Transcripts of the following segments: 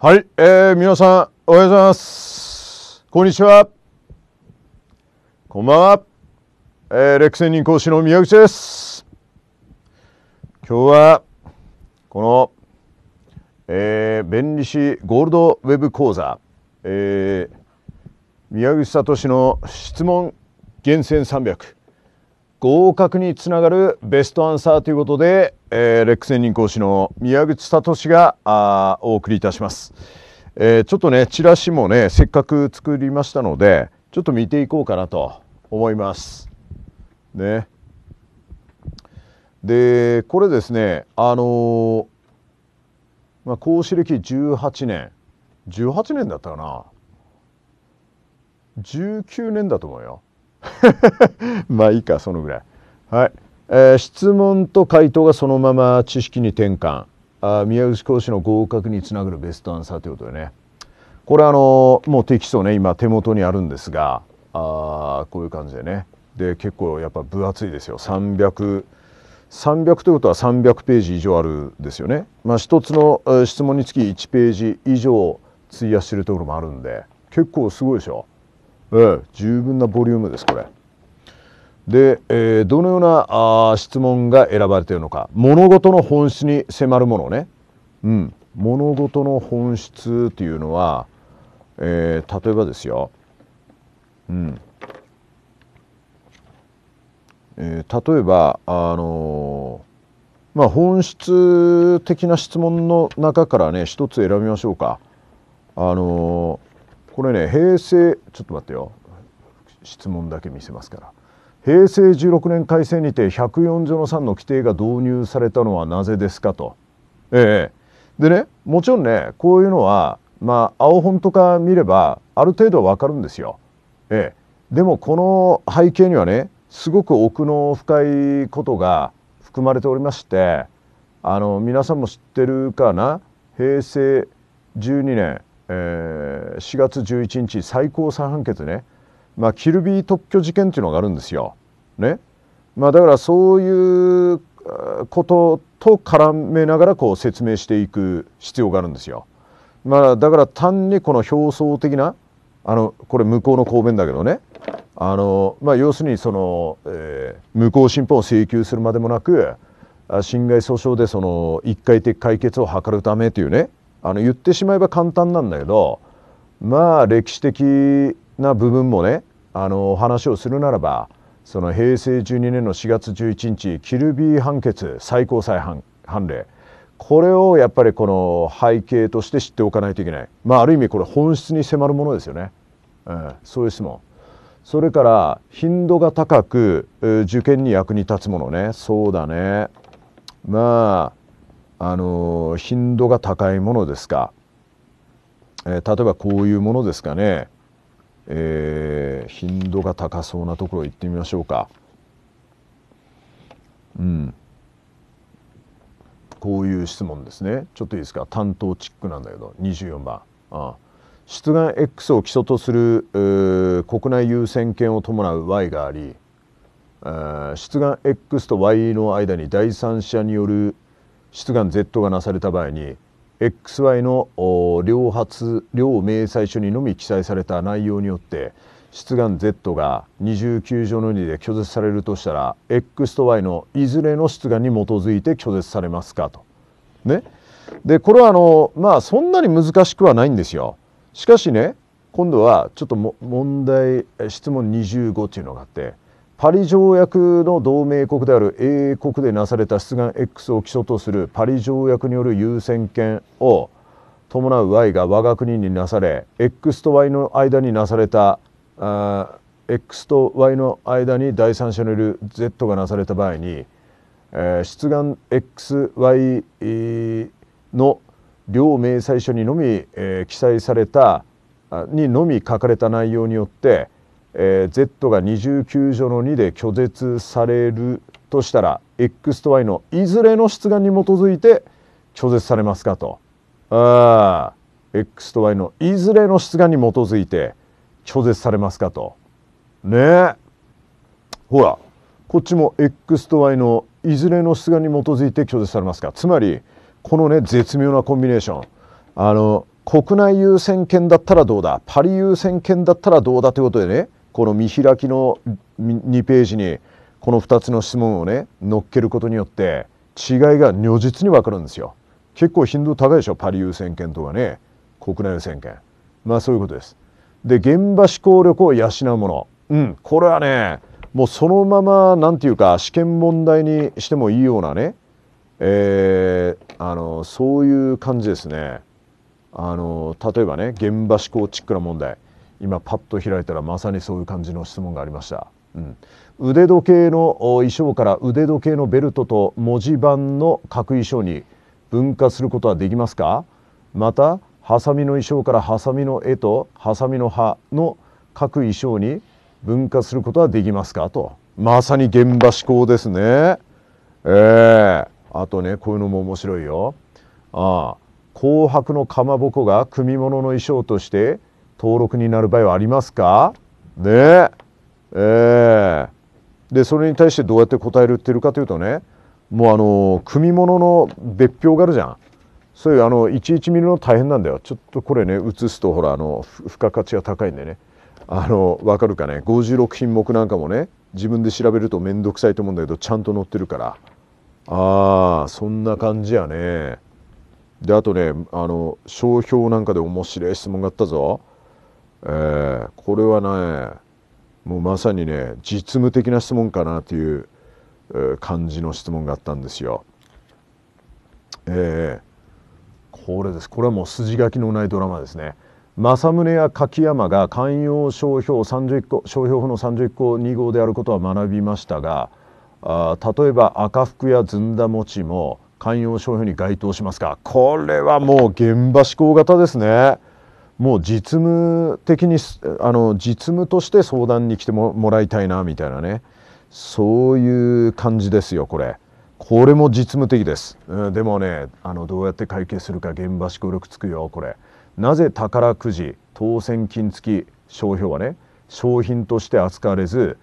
はい、えー、皆さんおはようございます。こんにちは。こんばんは。えー、レック専任講師の宮口です。今日はこの、えー、弁理士ゴールドウェブ講座、えー、宮口聡の質問厳選300合格につながるベストアンサーということで、えー、レック専任講師の宮口聡があお送りいたします、えー、ちょっとねチラシもねせっかく作りましたのでちょっと見ていこうかなと思いますねでこれですねあのー、まあ、講師歴18年18年だったかな19年だと思うよ まあいいかそのぐらい。はい、えー、質問と回答がそのまま知識に転換あ宮口講師の合格につながるベストアンサーということでねこれあのもうテキストね今手元にあるんですがあこういう感じでねで結構やっぱ分厚いですよ300300 300ということは300ページ以上あるんですよね。まあ、1つの質問につき1ページ以上費やしてるところもあるんで結構すごいでしょ。えー、十分なボリュームですこれ。で、えー、どのようなあ質問が選ばれているのか物事の本質に迫るものね、うん、物事の本質っていうのは、えー、例えばですよ、うんえー、例えばあのー、まあ、本質的な質問の中からね一つ選びましょうか。あのこれね平成ちょっと待ってよ質問だけ見せますから平成16年改正にて104条の3の規定が導入されたのはなぜですかと。ええ、でねもちろんねこういうのはまあ青本とか見ればある程度わかるんですよ。ええ、でもこの背景にはねすごく奥の深いことが含まれておりましてあの皆さんも知ってるかな平成12年えー、4月11日最高裁判決ね、まあ、キルビー特許事件というのがあるんですよ。ねまあ、だからそういうことと絡めながらこう説明していく必要があるんですよ。まあ、だから単にこの表層的なあのこれ向こうの答弁だけどねあの、まあ、要するにその、えー、無効審判を請求するまでもなく侵害訴訟でその一回的解決を図るためというねあの言ってしまえば簡単なんだけどまあ歴史的な部分もねあの話をするならばその平成12年の4月11日キルビー判決最高裁判例これをやっぱりこの背景として知っておかないといけない、まあ、ある意味これ本質に迫るものですよね、うん、そういう質問それから頻度が高く受験に役に立つものねそうだねまああの頻度が高いものですか、えー、例えばこういうものですかね、えー、頻度が高そうなところ行ってみましょうか。うん、こういう質問ですねちょっといいですか担当チックなんだけど24番ああ出願 X を基礎とする、えー、国内優先権を伴う Y があり、えー、出願 X と Y の間に第三者による出願 Z がなされた場合に XY の両発両明細書にのみ記載された内容によって出願 Z が29条の2で拒絶されるとしたら X と Y のいずれの出願に基づいて拒絶されますかと。ね、でこれはあのまあそんなに難しくはないんですよ。しかしね今度はちょっと問題質問25っていうのがあってパリ条約の同盟国である英国でなされた出願 X を基礎とするパリ条約による優先権を伴う Y が我が国になされ X と Y の間になされたあ X と Y の間に第三者による Z がなされた場合に、えー、出願 XY の両明細書にのみ、えー、記載されたにのみ書かれた内容によってえー、Z が29乗の2で拒絶されるとしたら X と Y のいずれの出願に基づいて拒絶されますかと。ああ X と Y のいずれの出願に基づいて拒絶されますかと。ねえ。ほらこっちも X と Y のいずれの出願に基づいて拒絶されますかつまりこのね絶妙なコンビネーションあの国内優先権だったらどうだパリ優先権だったらどうだということでねこの見開きの2ページにこの2つの質問をね載っけることによって違いが如実に分かるんですよ。結構頻度高いでしょパリ優先権とかね国内優先権まあそういうことです。で現場思考力を養うもの、うん、これはねもうそのまま何て言うか試験問題にしてもいいようなね、えー、あのそういう感じですね。あの例えばね現場思考チックな問題今パッと開いたらまさにそういう感じの質問がありました。うん、腕時計の衣装から腕時計のベルトと文字盤の各衣装に分化することはできますかまたハサミの衣装からハサミの絵とハサミの葉の各衣装に分化することはできますかとまさに現場思考ですね。えー、あとねこういうのも面白いよ。ああ紅白のかまぼこが組物の衣装として登録になる場合はありますかねええー、でそれに対してどうやって答えるってるかというとねもうあの組物の別表があるじゃんそういうあの11ミリの大変なんだよちょっとこれね写すとほらあの付加価値が高いんでねあの分かるかね56品目なんかもね自分で調べると面倒くさいと思うんだけどちゃんと載ってるからああそんな感じやねであとねあの商標なんかで面白い質問があったぞえー、これはねもうまさにね実務的な質問かなという、感じの質問があったんですよ。えー、これですこれはもう筋書きのないドラマですね。政宗や柿山が寛容商標31項商標法の31項2号であることは学びましたがあ例えば赤服やずんだ餅も寛容商標に該当しますがこれはもう現場志向型ですね。もう実務的にあの実務として相談に来てもらいたいなみたいなねそういう感じですよこれ。これも実務的です、うん、でもねあのどうやって会計するか現場支協力つくよこれなぜ宝くじ当選金付き商標はね商品として扱われず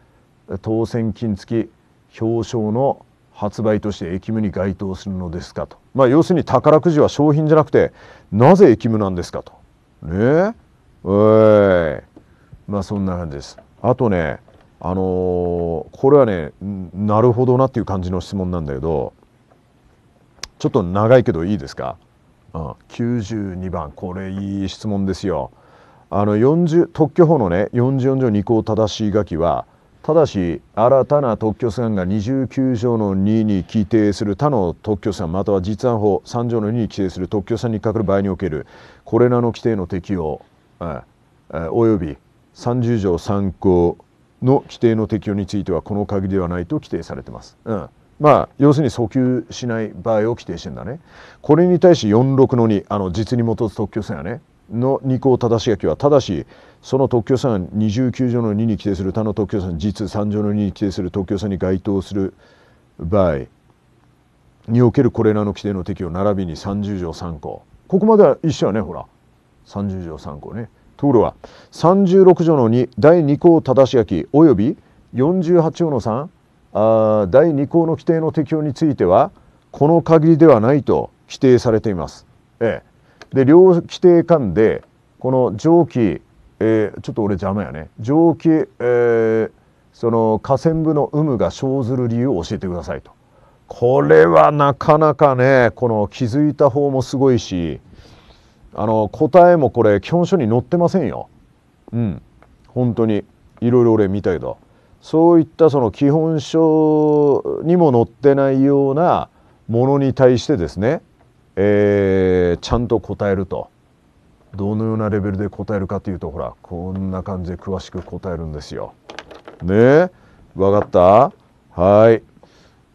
当選金付き表彰の発売として駅務に該当するのですかと、まあ、要するに宝くじは商品じゃなくてなぜ駅務なんですかとねおいまあそんな感じですあとねあのー、これはねなるほどなっていう感じの質問なんだけどちょっと長いけどいいですか、うん、92番これいい質問ですよあの40特許法のね44条2項正しい書きはただし新たな特許さんが29条の2に規定する他の特許さんまたは実案法3条の2に規定する特許さんにかかる場合におけるこれらの規定の適用、えー、および30条3項の規定の適用についてはこの限りではないと規定されてます。うんまあ、要するに訴求しない場合を規定してんだね。これに対し46の2あの実に基づく特許制やねの2項正し書きはただしその特許産29条の2に規定する他の特許産実3条の2に規定する特許産に該当する場合におけるこれらの規定の適用並びに30条3項ここまでは一緒やねほら30条3項ねところが36条の2第2項正し書きおよび48条の3あ第2項の規定の適用についてはこの限りではないと規定されています。ええ、で両規定間でこの蒸気、えー、ちょっと俺邪魔やね蒸気、えー、その河川部の有無が生ずる理由を教えてくださいと。これはなかなかねこの気づいた方もすごいしあの答えもこれ基本書に載ってませんよ。うん本当にいろいろ俺見たけどそういったその基本書にも載ってないようなものに対してですね、えー、ちゃんと答えると。どのようなレベルで答えるかというとほらこんな感じで詳しく答えるんですよ。ね分かったはい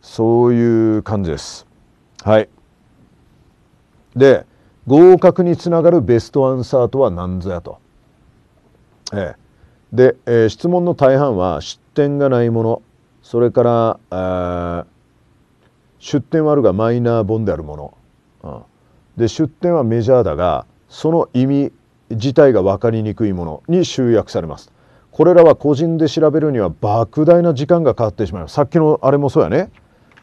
そういう感じですはいで合格につながるベストアンサーとは何ぞやと、ええ、で、えー、質問の大半は出典がないものそれから、出典はあるがマイナー本であるもの、うん、で出典はメジャーだがその意味自体が分かりにくいものに集約されますこれらは個人で調べるには莫大な時間がかかってしまいますさっきのあれもそうやね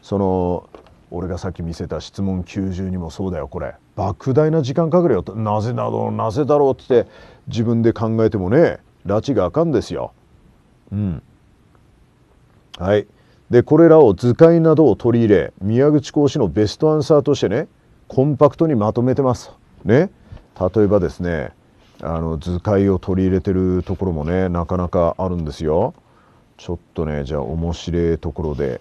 その俺がさっき見せた質問9にもそうだよこれ莫大な時間かかるよなぜだろうなぜだろうって自分で考えてもね拉致があかんですよ。うん、はいでこれらを図解などを取り入れ宮口講師のベストアンサーとしてねコンパクトにまとめてます。ね例えばですねあの図解を取り入れてるところもねなかなかあるんですよ。ちょっとねじゃあ面白いところで。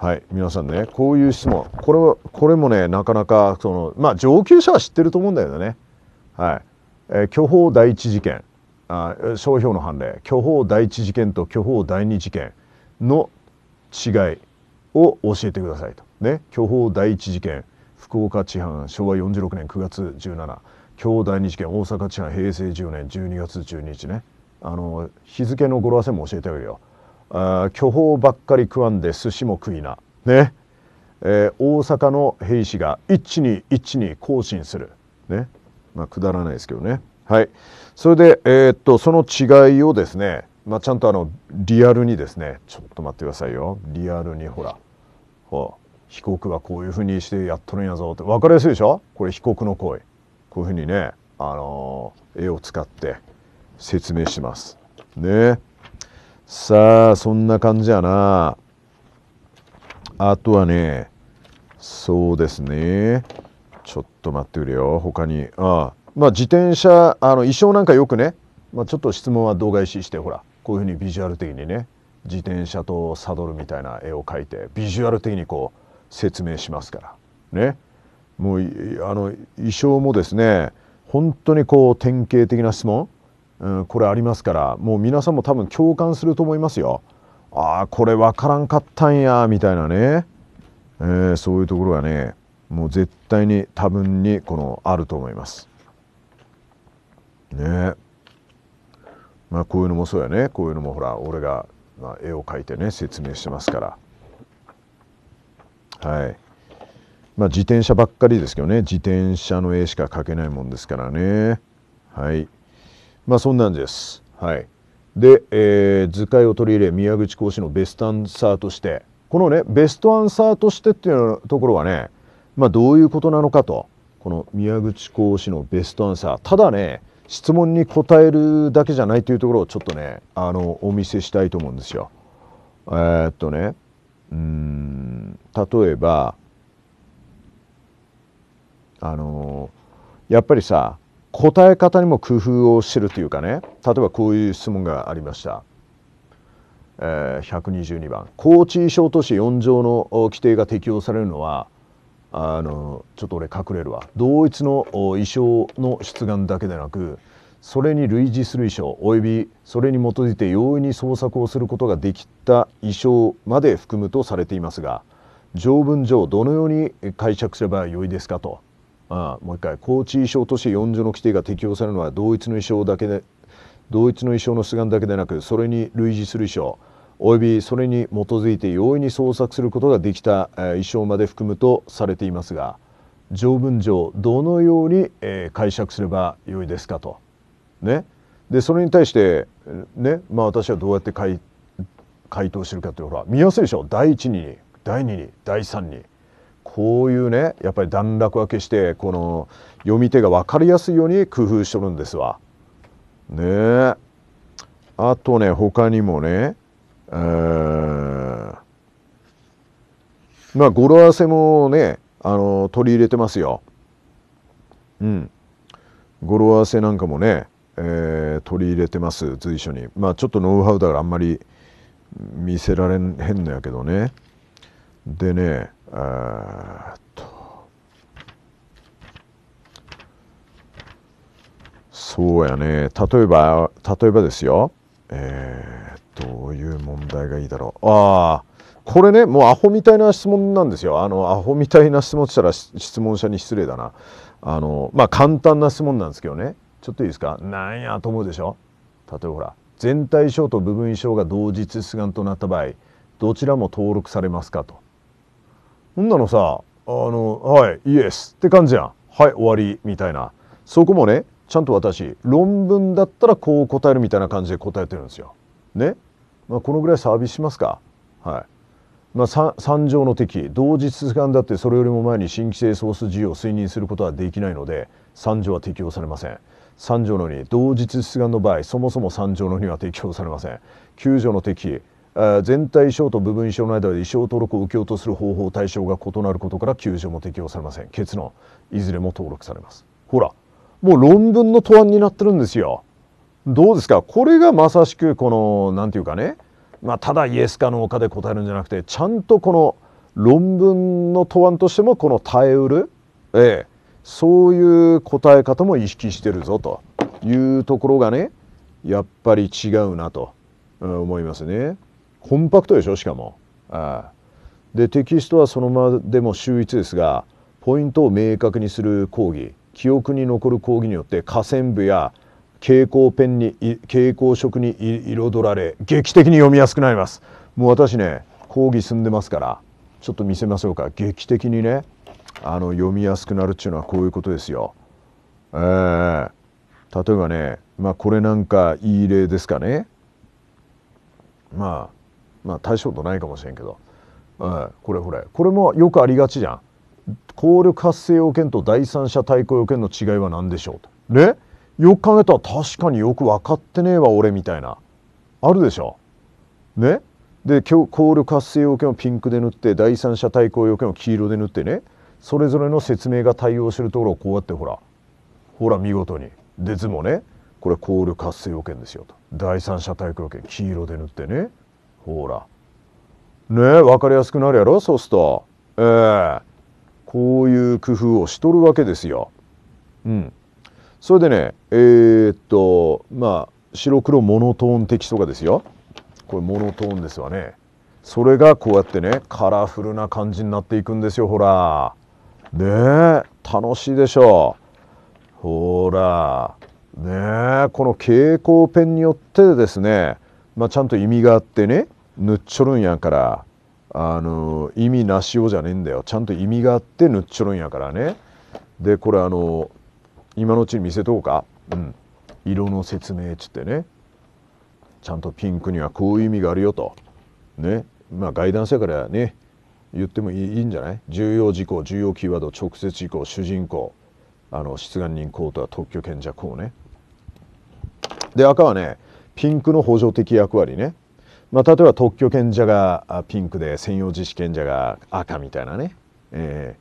はい皆さんねこういう質問これはこれもねなかなかそのまあ上級者は知ってると思うんだけどねはい、えー、巨峰第一事件あ商標の判例巨峰第一事件と巨峰第二事件の違いを教えてくださいとね巨峰第一事件福岡地判昭和46年9月17京第二事件大阪地判平成10年12月12日ねあの日付の語呂合わせも教えてあげるよあ巨峰ばっかり食わんで寿司も食いなねえー、大阪の兵士が一に一に行進するねまあくだらないですけどねはいそれでえー、っとその違いをですねまあちゃんとあのリアルにですねちょっと待ってくださいよリアルにほらほ被告はこういうふうにしてやっとるんやぞって分かりやすいでしょこれ被告の声こういうふうにねあのー、絵を使って説明しますねさあ、そんな感じやな。あとはね、そうですね。ちょっと待ってくれよ、他に。ああまあ、自転車、あの衣装なんかよくね、まあ、ちょっと質問は動画石して、ほら、こういうふうにビジュアル的にね、自転車とサドルみたいな絵を描いて、ビジュアル的にこう説明しますから。ね。もうあの衣装もですね、本当にこう典型的な質問。うん、これありますからもう皆さんも多分共感すると思いますよ。ああこれ分からんかったんやみたいなね、えー、そういうところがねもう絶対に多分にこのあると思います。ねまあこういうのもそうやねこういうのもほら俺が、まあ、絵を描いてね説明してますから。はいまあ、自転車ばっかりですけどね自転車の絵しか描けないもんですからねはい。まあそんなんです。はい、で、えー、図解を取り入れ宮口講師のベストアンサーとしてこのねベストアンサーとしてっていうところはね、まあ、どういうことなのかとこの宮口講師のベストアンサーただね質問に答えるだけじゃないというところをちょっとねあのお見せしたいと思うんですよ。えー、っとねうん例えばあのやっぱりさ答え方にも工夫をしてるというかね例えばこういう質問がありました、えー、122番高知小都市4条の規定が適用されるのはあのちょっと俺隠れるわ同一の衣装の出願だけでなくそれに類似する衣装およびそれに基づいて容易に捜索をすることができた衣装まで含むとされていますが条文上どのように解釈すればよいですかとああもう一回高知衣装として4条の規定が適用されるのは同一の衣装だけで同一の衣装の出願だけでなくそれに類似する衣装およびそれに基づいて容易に創作することができた衣装まで含むとされていますが条文上どのように解釈すればよいですかと。ね、でそれに対して、ねまあ、私はどうやって回答してるかってほら見やすいでしょ第1に第2に第3に。こういうねやっぱり段落分けしてこの読み手が分かりやすいように工夫しとるんですわ。ねえ。あとね他にもね、まあ語呂合わせもねあの取り入れてますよ。うん。語呂合わせなんかもね、えー、取り入れてます随所に。まあちょっとノウハウだからあんまり見せられへんのやけどね。でねえっと、そうやね、例えば、例えばですよ、えー、どういう問題がいいだろう。ああ、これね、もうアホみたいな質問なんですよ。あの、アホみたいな質問したら質問者に失礼だな。あの、まあ、簡単な質問なんですけどね。ちょっといいですかなんやと思うでしょ例えばほら、全体賞と部分賞が同日出願となった場合、どちらも登録されますかと。そんなのさあのはいイエスって感じやんはい終わりみたいなそこもねちゃんと私論文だったらこう答えるみたいな感じで答えてるんですよ。ね、まあ、このぐらいサービスしますか。はいまあ、三条の敵同日間だってそれよりも前に新規性ソース自由を推認することはできないので三条は適用されません三条の2同日出願の場合そもそも三条の2は適用されません九条の敵全体証と部分証の間で意思登録を受けようとする方法対象が異なることから救助も適用されません結論いずれも登録されますほらもう論文の答案になってるんですよどうですかこれがまさしくこの何て言うかね、まあ、ただイエスかノーかで答えるんじゃなくてちゃんとこの論文の答案としてもこの耐えうる、ええ、そういう答え方も意識してるぞというところがねやっぱり違うなと思いますね。コンパクトでしょしかも。あでテキストはそのままでも秀逸ですがポイントを明確にする講義記憶に残る講義によって下線部や蛍光ペンに蛍光色に彩られ劇的に読みやすくなります。もう私ね講義済んでますからちょっと見せましょうか劇的にねあの読みやすくなるっていうのはこういうことですよ。えー、例えばねまあこれなんかいい例ですかね。まあまあ、大したことないかもしれんけど、えー、これほれこれもよくありがちじゃん効力発生要件と第三者対抗要件の違いは何でしょうとねよく考えたら確かによく分かってねえわ俺みたいなあるでしょねで効力発生要件をピンクで塗って第三者対抗要件を黄色で塗ってねそれぞれの説明が対応してるところをこうやってほらほら見事にで図もねこれ効力発生要件ですよと第三者対抗要件黄色で塗ってねほら。ねえ、わかりやすくなるやろそうすと。ええー、こういう工夫をしとるわけですよ。うん。それでね、えー、っと、まあ、白黒モノトーン的とかですよ。これモノトーンですわね。それがこうやってね、カラフルな感じになっていくんですよ、ほら。ねえ、楽しいでしょう。ほら。ねえ、この蛍光ペンによってですね、まあ、ちゃんと意味があってねぬっちょるんやからあの意味なしをじゃねえんだよちゃんと意味があってぬっちょるんやからねでこれあの今のうちに見せとこうか、うん、色の説明っつってねちゃんとピンクにはこういう意味があるよとねまあガイダンスやからね言ってもいいんじゃない重要事項重要キーワード直接事項主人公あの出願人うとは特許権者うねで赤はねピンクの補助的役割ね、まあ、例えば特許権者がピンクで専用自施権者が赤みたいなね、え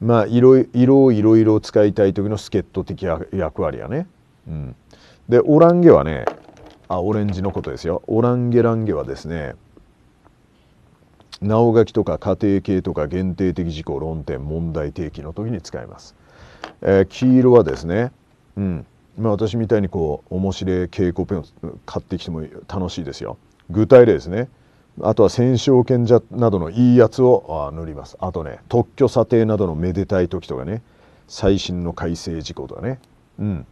ー、まあ色色をいろいろ使いたい時の助っ人的役割やね、うん、でオランゲはねあオレンジのことですよオランゲランゲはですね直書きとか家庭系とか限定的事項論点問題提起の時に使います、えー、黄色はですね、うん、まあ、私みたいにこう面白い蛍光ペンを買ってきても楽しいですよ具体例ですねあとは戦勝剣者などのいいやつを塗りますあとね特許査定などのめでたい時とかね最新の改正事項とかねうん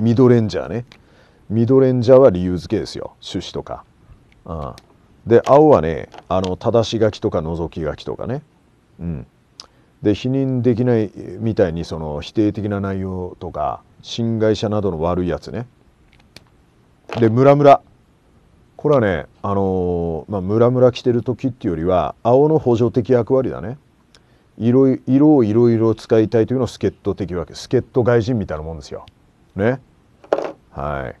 ミドレンジャーねミドレンジャーは理由付けですよ趣旨とか、うん、で青はねあの正し書きとか覗き書きとかねうんで否認できないみたいにその否定的な内容とか新会社などの悪いやつねでムラムラこれはねあのー、まあ、ムラムラ着てる時っていうよりは青の補助的役割だね色色をいろいろ使いたいというのを助っ人的わけ助っ人外人みたいなもんですよねは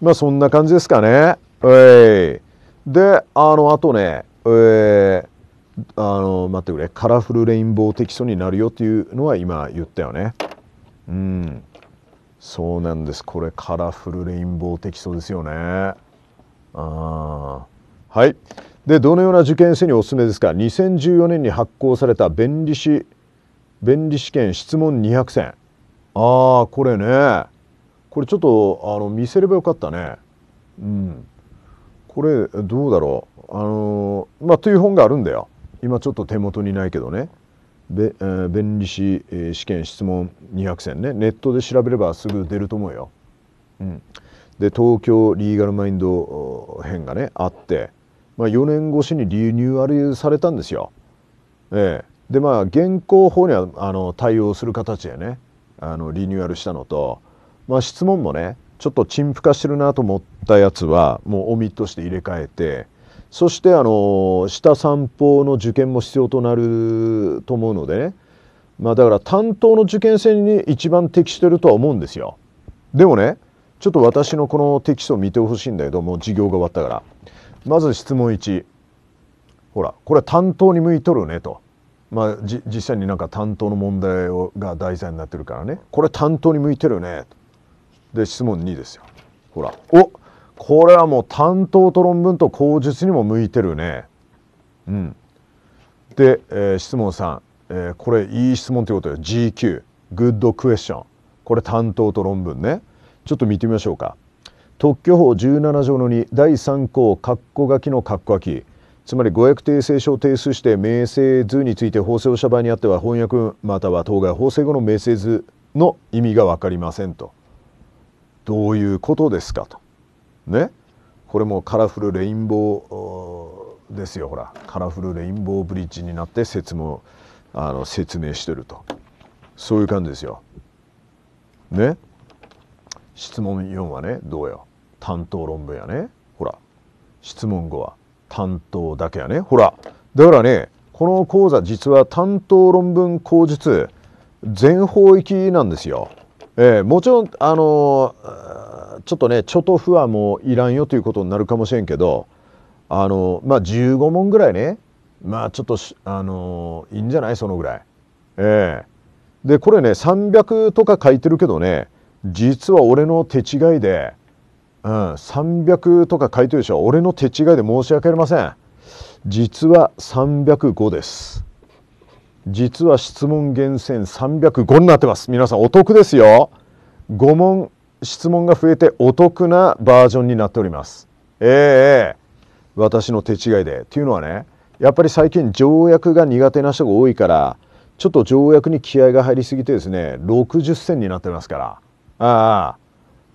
いまあそんな感じですかねえいであのあとねえー、あの待ってくれカラフルレインボー的素になるよっていうのは今言ったよねうんそうなんですこれカラフルレインボー的そうですよねあはいでどのような受験生におすすめですか2014年に発行された弁理士弁理試験質問200選ああこれねこれちょっとあの見せればよかったねうんこれどうだろうあのまあという本があるんだよ今ちょっと手元にないけどねべ、え弁理士、え試験質問200選ねネットで調べればすぐ出ると思うよ。うん、で東京リーガルマインド編がねあって、まあ、4年越しにリニューアルされたんですよ。ええ、でまあ現行法にはあの対応する形でねあのリニューアルしたのと、まあ、質問もねちょっと陳腐化してるなと思ったやつはもうオミットして入れ替えてそしてあの下三方の受験も必要となると思うのでね、まあ、だから担当の受験生に一番適してるとは思うんですよ。でもねちょっと私のこのテキストを見てほしいんだけどもう授業が終わったからまず質問1ほらこれは担当に向いとるねと、まあ、実際になんか担当の問題をが題材になってるからねこれ担当に向いてるねで質問2ですよほらおっこれはもう担当と論文と口述にも向いてるね。うん、で、えー、質問ん、えー、これいい質問ということで GQ グッドクエスチョンこれ担当と論文ねちょっと見てみましょうか特許法17条の2第3項括弧書きの括弧書きつまり語訳訂正書を提出して名声図について法制をした場合にあっては翻訳または当該法制後の名声図の意味が分かりませんとどういうことですかとねこれもカラフルレインボーですよほらカラフルレインボーブリッジになって説もあの説明してるとそういう感じですよ。ね質問4はねどうよ担当論文やねほら質問5は担当だけやねほらだからねこの講座実は担当論文口述全方位なんですよ。えー、もちろんあのーちょっとね、ちょと不安もいらんよということになるかもしれんけど、あの、まあ、15問ぐらいね、まあ、ちょっと、あの、いいんじゃないそのぐらい。ええー、で、これね、300とか書いてるけどね、実は俺の手違いで、うん、300とか書いてるでしょ。俺の手違いで申し訳ありません。実は305です。実は質問厳選305になってます。皆さんお得ですよ。5問質問が増えてお得なバージョンになっております。ええー、私の手違いで。っていうのはねやっぱり最近条約が苦手な人が多いからちょっと条約に気合が入りすぎてですね60銭になってますからああ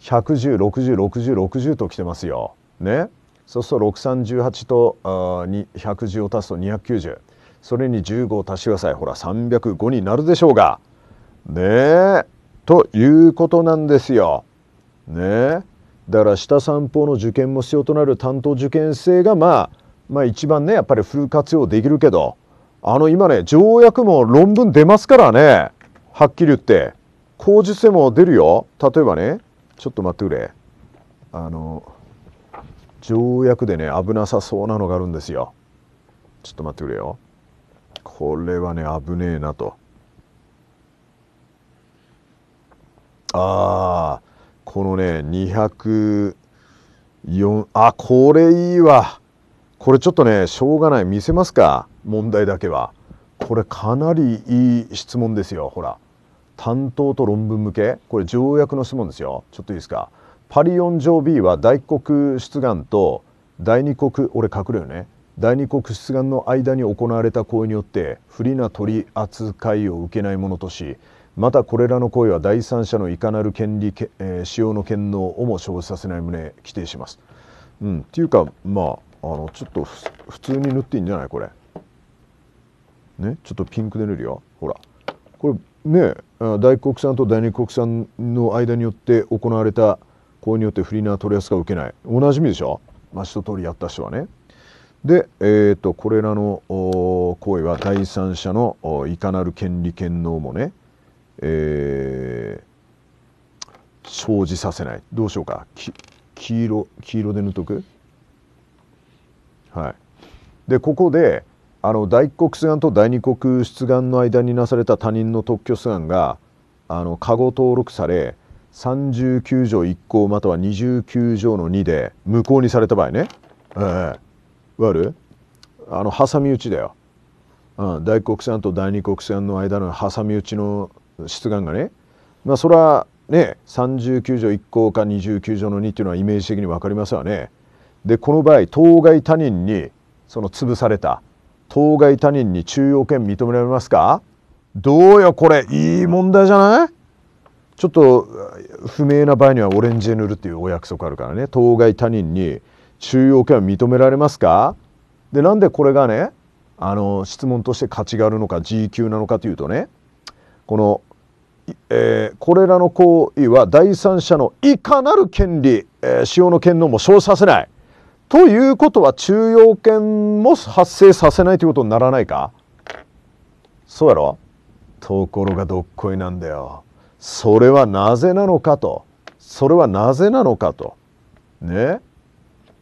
110606060ときてますよ。ねそうすると6 3 8と110を足すと290それに15を足してくださいほら305になるでしょうがねえということなんですよ。ねだから下三方の受験も必要となる担当受験生がまあまあ一番ねやっぱりフル活用できるけどあの今ね条約も論文出ますからねはっきり言って口述でも出るよ例えばねちょっと待ってくれあの条約でね危なさそうなのがあるんですよちょっと待ってくれよこれはね危ねえなとああこのね204あこれいいわこれちょっとねしょうがない見せますか問題だけはこれかなりいい質問ですよほら担当と論文向けこれ条約の質問ですよちょっといいですかパリ4条 B は大国出願と第二国俺隠れよね第二国出願の間に行われた行為によって不利な取り扱いを受けないものとしまたこれらの行為は第三者のいかなる権利、えー、使用の権能をも生じさせない旨規定します。うん、っていうかまああのちょっと普通に塗っていいんじゃないこれ。ねちょっとピンクで塗るよほら。これね大国産と第二国産の間によって行われた行為によって不利な取り扱いを受けないおなじみでしょ、まあ、一通りやった人はね。で、えーと、とこれらの行為は第三者のいかなる権利権能もねえー、生じさせないどうしようか黄色黄色で塗っとくはいでここであの第一国出願と第二国出願の間になされた他人の特許出願があの加護登録され39条1項または29条の2で無効にされた場合ね、えー、わるあの挟み撃ちだよ、うん、大国産と第二国産の間の挟み撃ちの出願がねまあそれはね39条1項か29条の2っていうのはイメージ的に分かりますわね。でこの場合当該他人にその潰された当該他人に中央権認められますかどうよこれいい問題じゃないちょっと不明な場合にはオレンジで塗るっていうお約束あるからね当該他人に中央権は認められますかでなんでこれがねあの質問として価値があるのか G 級なのかというとねこの、えー、これらの行為は第三者のいかなる権利、えー、使用の権能も生させない。ということは中要権も発生させないということにならないかそうやろところがどっこいなんだよ。それはなぜなのかと。それはなぜなのかと。ね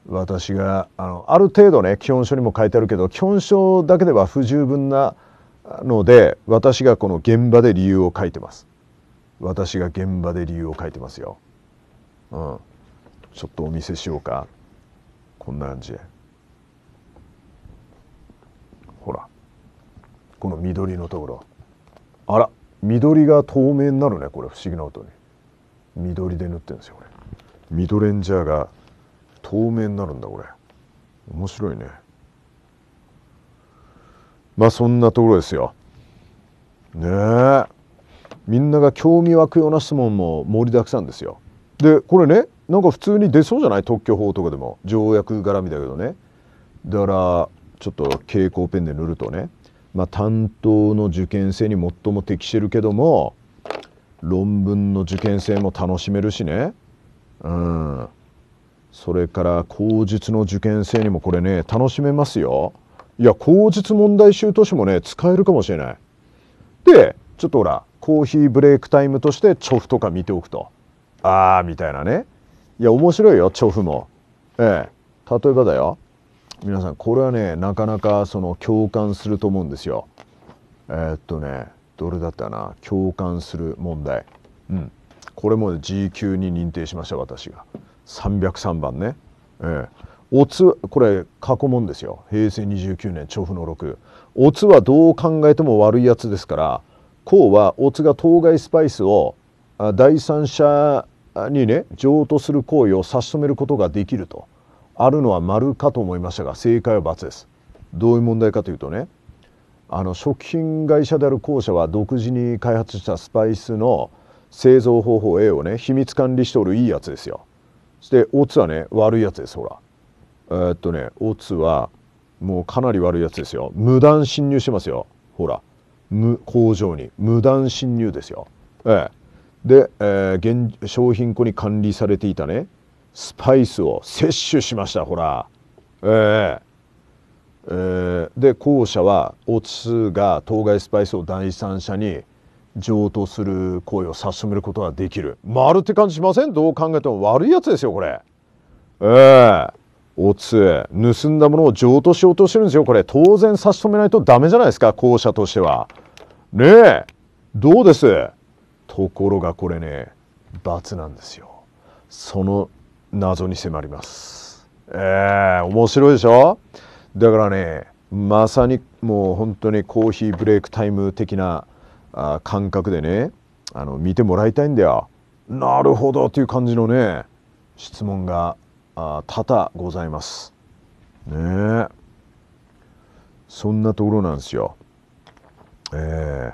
私があのある程度ね基本書にも書いてあるけど基本書だけでは不十分なので私がこの現場で理由を書いてます私が現場で理由を書いてますよ、うん、ちょっとお見せしようかこんな感じでほらこの緑のところあら緑が透明になるねこれ不思議な音に緑で塗ってるんですよこれミドレンジャーが透明になるんだこれ面白いねまあそんなところですよ。ねえみんなが興味湧くような質問も盛りだくさんですよ。でこれねなんか普通に出そうじゃない特許法とかでも条約絡みだけどねだからちょっと蛍光ペンで塗るとね、まあ、担当の受験生に最も適してるけども論文の受験生も楽しめるしねうんそれから口述の受験生にもこれね楽しめますよ。いや、口実問題集してもね、使えるかもしれない。で、ちょっとほら、コーヒーブレイクタイムとしてョフとか見ておくと。ああ、みたいなね。いや、面白いよ、ョフも。ええ。例えばだよ。皆さん、これはね、なかなかその共感すると思うんですよ。えー、っとね、どれだったな。共感する問題。うん。これも G 級に認定しました、私が。303番ね。ええ。おつこれ過去問ですよ平成29年調布の6オツはどう考えても悪いやつですからこうはオツが当該スパイスを第三者にね譲渡する行為を差し止めることができるとあるのは丸かと思いましたが正解は×ですどういう問題かというとねあの食品会社である公社は独自に開発したスパイスの製造方法 A をね秘密管理しておるいいやつですよそしてオツはね悪いやつですほらえー、っとねオツはもうかなり悪いやつですよ無断侵入しますよほら無工場に無断侵入ですよええで、えー、現商品庫に管理されていたねスパイスを摂取しましたほらえええー、で後者はオツが当該スパイスを第三者に譲渡する行為を差し止めることができる丸って感じしませんどう考えても悪いやつですよこれええーおつ盗んだものを譲渡しようとしてるんですよこれ当然差し止めないとダメじゃないですか校舎としてはねえどうですところがこれね罰なんですよその謎に迫りますええー、面白いでしょだからねまさにもう本当にコーヒーブレイクタイム的なあ感覚でねあの見てもらいたいんだよなるほどという感じのね質問が多々ございます。ねえ。そんなところなんですよ。ええ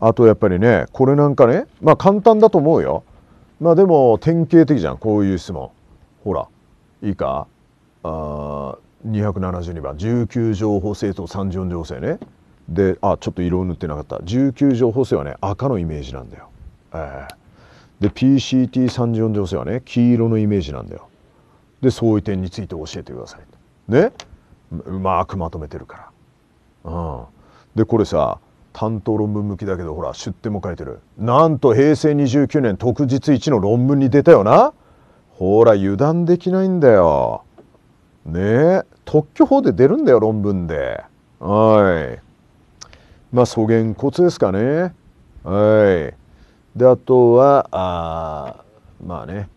ー、あとやっぱりね、これなんかね、まあ簡単だと思うよ。まあでも典型的じゃん、こういう質問。ほら、いいかあ272番19乗補正と34乗補正ねであちょっと色を塗ってなかった19乗補正はね赤のイメージなんだよ、えー、で PCT34 乗補正はね黄色のイメージなんだよで相違点について教えてくださいねうまくまとめてるから、うん、でこれさ担当論文向きだけどほら出典も書いてるなんと平成29年特日一の論文に出たよなほら油断できないんだよねえ特許法で出るんだよ論文ではいまあ素言骨ですかねはいであとはあまあね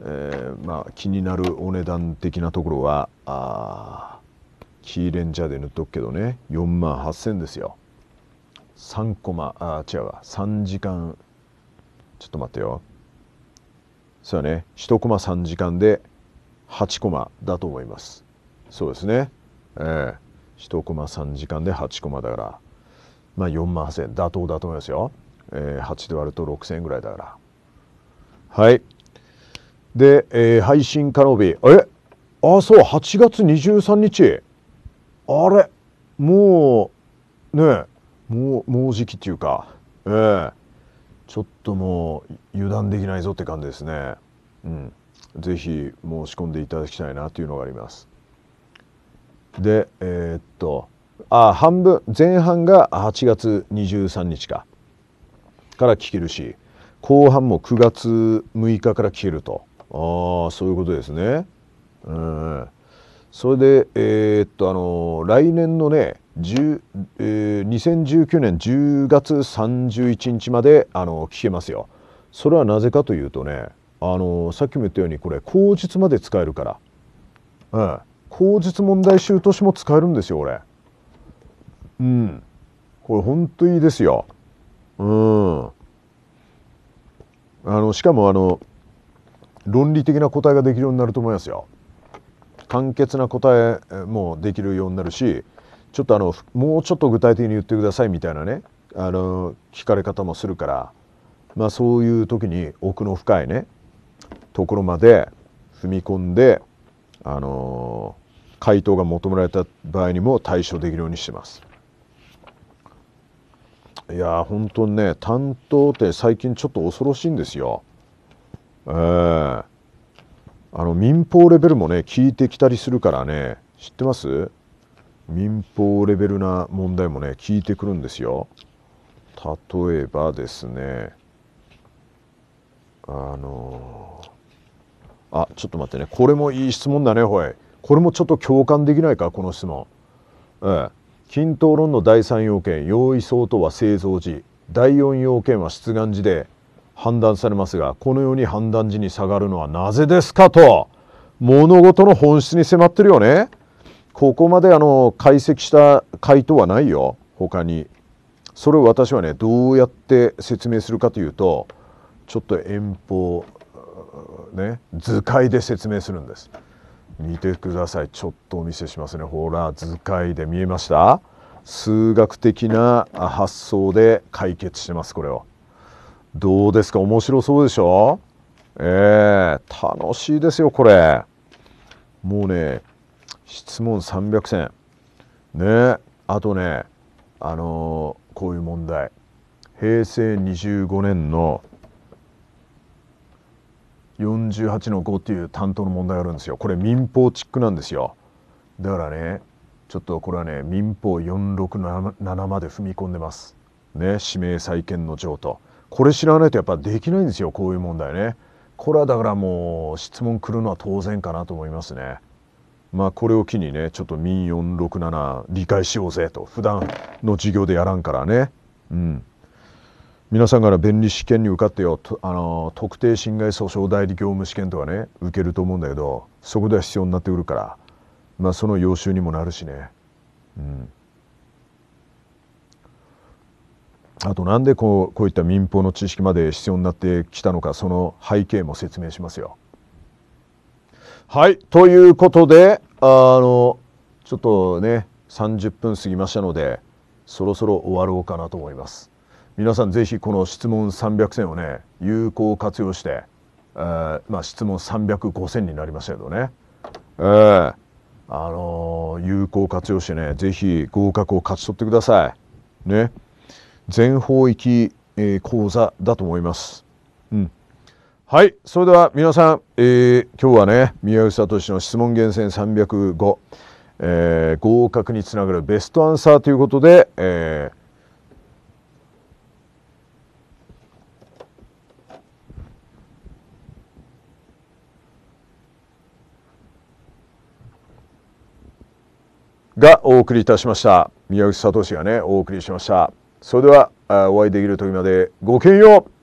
えー、まあ、気になるお値段的なところはあキーレンジャーで塗っとくけどね4万8000ですよ3コマあ違うわ3時間ちょっと待ってよそうだね1コマ3時間で8コマだと思いますそうですねええー、1コマ3時間で8コマだからまあ4万8000妥当だと思いますよ、えー、8で割ると6000円ぐらいだからはいで、えー、配信可能日えあそう8月23日あれもうねもうもうじきっていうかええー、ちょっともう油断できないぞって感じですねうん是非申し込んでいただきたいなというのがありますでえー、っとあ半分前半が8月23日かから聞けるし後半も9月6日から聞けるとああそういうことですね。うん、それで、えー、っとあの来年のね10、えー、2019年10月31日まであの聞けますよ。それはなぜかというとねあのさっきも言ったようにこれ口述まで使えるから、うん、口述問題集としても使えるんですよ俺。うん、これほんといいですよ。うん、あのしかもあの論理的な答えができるようになると思いますよ。簡潔な答えもできるようになるしちょっとあのもうちょっと具体的に言ってくださいみたいなねあの聞かれ方もするから、まあ、そういう時に奥の深いねところまで踏み込んで、あの回答が求められた場合にも対処できるようにしてます。いや本当にね担当って最近ちょっと恐ろしいんですよ。えー、あの民放レベルもね聞いてきたりするからね知ってます民放レベルな問題もね聞いてくるんですよ。例えばですねあのー、あちょっと待ってねこれもいい質問だねほいこれもちょっと共感できないかこの質問。ええ、均等論の第3要件用意相当は製造時第4要件は出願時で判断されますがこのように判断時に下がるのはなぜですかと物事の本質に迫ってるよねここまであの解析した回答はないよ他にそれを私はねどうやって説明するかというとちょっと遠方ね図解で説明するんです見てくださいちょっとお見せしますねほら図解で見えました数学的な発想で解決してますこれを。どうですか面白そうでしょえー、楽しいですよこれもうね質問300選ねあとねあのー、こういう問題平成25年の48の5っていう担当の問題あるんですよこれ民法チックなんですよだからねちょっとこれはね民法467まで踏み込んでますね指名再建の譲渡これ知らないとやっぱできないんですよこういう問題ねこれはだからもう質問来るのは当然かなと思いますねまあこれを機にねちょっと民467理解しようぜと普段の授業でやらんからねうん皆さんから便利試験に受かってよあの特定侵害訴訟代理業務試験とかね受けると思うんだけどそこでは必要になってくるからまあその要習にもなるしねうんあとなんでこうこういった民法の知識まで必要になってきたのかその背景も説明しますよ。はいということであのちょっとね30分過ぎましたのでそろそろ終わろうかなと思います。皆さん是非この質問300選をね有効活用して、えー、まあ、質問305選になりましたけどね、えー、あの有効活用してね是非合格を勝ち取ってください。ね。全方域、え講座だと思います。うん、はいそれでは皆さん、えー、今日はね宮内聡の質問厳選305、えー、合格につながるベストアンサーということで、えー、がお送りいたしました宮内聡がねお送りしました。それではお会いできる時までごきげんよう